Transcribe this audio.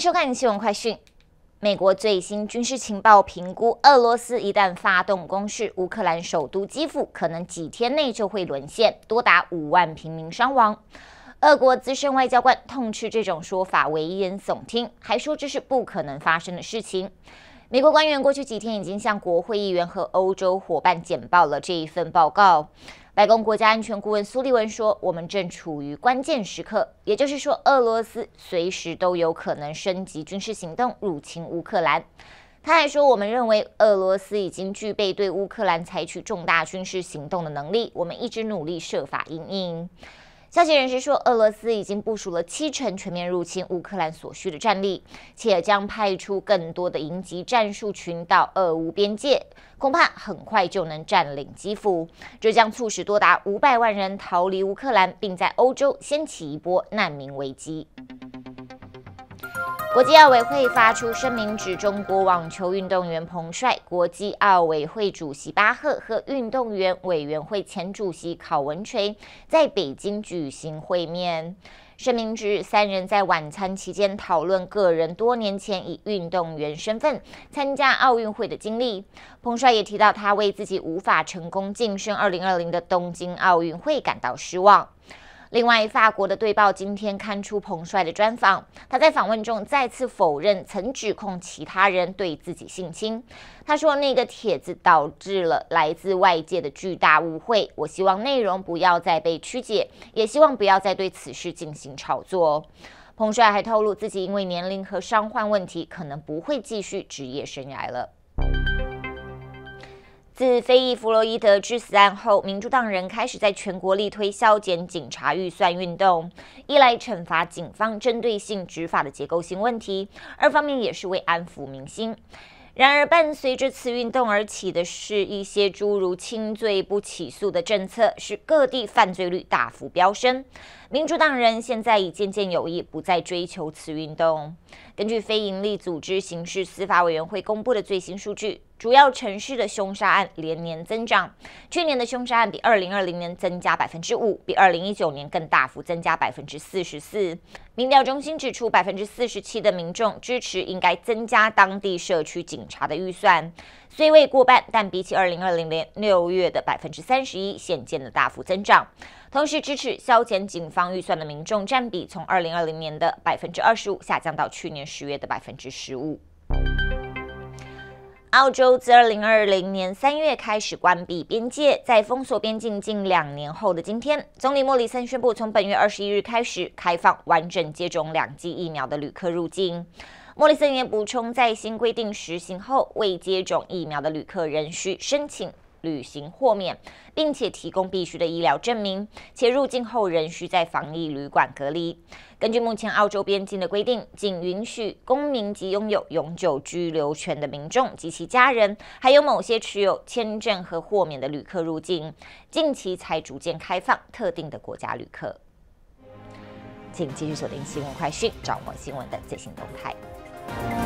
收看新闻快讯。美国最新军事情报评估，俄罗斯一旦发动攻势，乌克兰首都基辅可能几天内就会沦陷，多达五万平民伤亡。俄国资深外交官痛斥这种说法危言耸听，还说这是不可能发生的事情。美国官员过去几天已经向国会议员和欧洲伙伴简报了这一份报告。白宫国家安全顾问苏利文说：“我们正处于关键时刻，也就是说，俄罗斯随时都有可能升级军事行动入侵乌克兰。”他还说：“我们认为俄罗斯已经具备对乌克兰采取重大军事行动的能力。我们一直努力设法应应。”消息人士说，俄罗斯已经部署了七成全面入侵乌克兰所需的战力，且将派出更多的营级战术群到俄乌边界，恐怕很快就能占领基辅。这将促使多达五百万人逃离乌克兰，并在欧洲掀起一波难民危机。国际奥委会发出声明，指中国网球运动员彭帅、国际奥委会主席巴赫和运动员委员会前主席考文垂在北京举行会面。声明指，三人在晚餐期间讨论个人多年前以运动员身份参加奥运会的经历。彭帅也提到，他为自己无法成功晋升2020的东京奥运会感到失望。另外，法国的《对报》今天刊出彭帅的专访。他在访问中再次否认曾指控其他人对自己性侵。他说：“那个帖子导致了来自外界的巨大误会，我希望内容不要再被曲解，也希望不要再对此事进行炒作。”彭帅还透露，自己因为年龄和伤患问题，可能不会继续职业生涯了。自非裔弗洛伊德致死案后，民主党人开始在全国力推削减警察预算运动，一来惩罚警方针对性执法的结构性问题，二方面也是为安抚民心。然而，伴随这次运动而起的是一些诸如轻罪不起诉的政策，使各地犯罪率大幅飙升。民主党人现在已渐渐有意不再追求此运动。根据非营利组织刑事司法委员会公布的最新数据。主要城市的凶杀案连年增长，去年的凶杀案比二零二零年增加百分之五，比二零一九年更大幅增加百分之四十四。民调中心指出，百分之四十七的民众支持应该增加当地社区警察的预算，虽未过半，但比起二零二零年六月的百分之三十一，显见的大幅增长。同时，支持削减警方预算的民众占比从二零二零年的百分之二十五下降到去年十月的百分之十五。澳洲自2020年3月开始关闭边界，在封锁边境近两年后的今天，总理莫里森宣布，从本月21日开始开放完整接种两剂疫苗的旅客入境。莫里森也补充，在新规定实行后，未接种疫苗的旅客仍需申请。旅行豁免，并且提供必须的医疗证明，且入境后仍需在防疫旅馆隔离。根据目前澳洲边境的规定，仅允许公民及拥有永久居留权的民众及其家人，还有某些持有签证和豁免的旅客入境。近期才逐渐开放特定的国家旅客。请继续锁定《新闻快讯》，掌握新闻的最新动态。